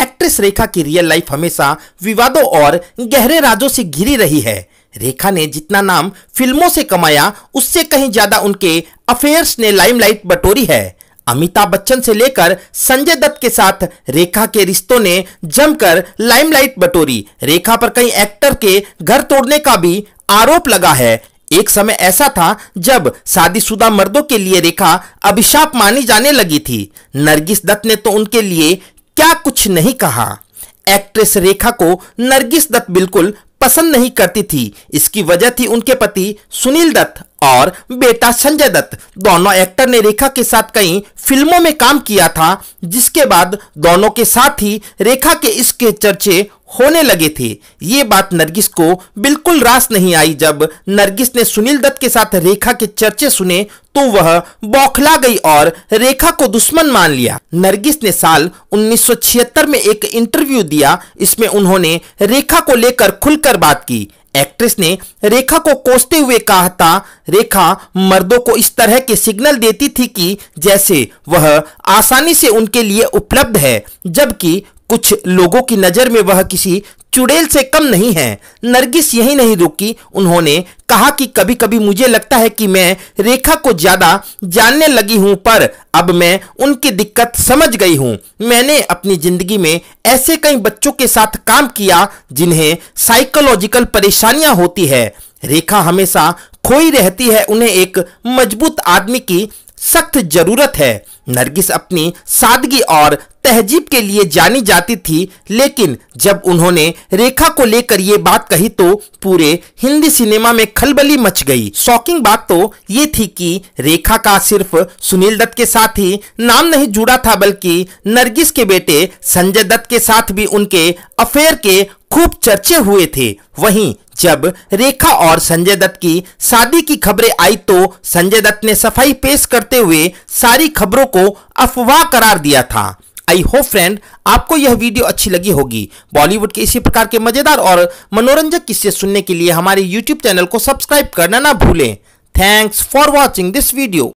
actress रेखा की real life हमेशा विवादों और गहरे राजों से घिरी रही है रेखा ने जितना नाम फिल्मों से कमाया उससे कहीं ज्यादा उनके अफेयर्स ने लाइमलाइट बटोरी है अमिताभ बच्चन से लेकर संजय दत्त के साथ रेखा के रिश्तों ने जमकर लाइमलाइट बटोरी रेखा पर कई एक्टर के घर तोड़ने का भी आरोप लगा है एक समय ऐसा था जब शादीशुदा मर्दों के लिए रेखा अभिशाप मानी जाने लगी थी नरगिस दत्त ने तो उनके लिए क्या कुछ नहीं कहा एक्ट्रेस रेखा को नरगिस दत्त बिल्कुल पसंद नहीं करती थी इसकी वजह थी उनके पति सुनील दत्त और बेटा संजय दत्त दोनों एक्टर ने रेखा के साथ कई फिल्मों में काम किया था जिसके बाद दोनों के साथ ही रेखा के इसके चर्चे होने लगे थे ये बात नरगिस को बिल्कुल रास नहीं आई जब नरगिस ने सुनील दत्त के साथ रेखा के चर्चे सुने तो वह बौखला गई और रेखा को दुश्मन मान लिया नरगिस ने साल 1976 में एक इंटरव्यू दिया इसमें उन्होंने रेखा को लेकर खुलकर बात की एक्ट्रेस ने रेखा को कोसते हुए कहा था रेखा मर्दों को इस तरह के सिग्नल देती थी कि जैसे वह आसानी से उनके लिए उपलब्ध है जबकि कुछ लोगों की नज़र में वह किसी चुड़ैल से कम नहीं है नरगिस यही नहीं रुकी उन्होंने कहा कि कभी कभी मुझे लगता है कि मैं रेखा को ज़्यादा जानने लगी हूं पर अब मैं उनकी दिक्कत समझ गई हूं मैंने अपनी ज़िंदगी में ऐसे कई बच्चों के साथ काम किया जिन्हें साइकोलॉजिकल परेशानियां होती है रेखा हमेशा खोई रहती है उन्हें एक मजबूत आदमी की सख्त जरूरत है नरगिस अपनी सादगी और तहजीब के लिए जानी जाती थी लेकिन जब उन्होंने रेखा को लेकर ये बात कही तो पूरे हिंदी सिनेमा में खलबली मच गई शॉकिंग बात तो ये थी कि रेखा का सिर्फ सुनील दत्त के साथ ही नाम नहीं जुड़ा था बल्कि नरगिस के बेटे संजय दत्त के साथ भी उनके अफेयर के खूब चर्चे हुए थे वहीं जब रेखा और संजय दत्त की शादी की खबरें आई तो संजय दत्त ने सफाई पेश करते हुए सारी खबरों को अफवाह करार दिया था आई होप फ्रेंड आपको यह वीडियो अच्छी लगी होगी बॉलीवुड के इसी प्रकार के मजेदार और मनोरंजक किस्से सुनने के लिए हमारे यूट्यूब चैनल को सब्सक्राइब करना ना भूलें thanks for watching this video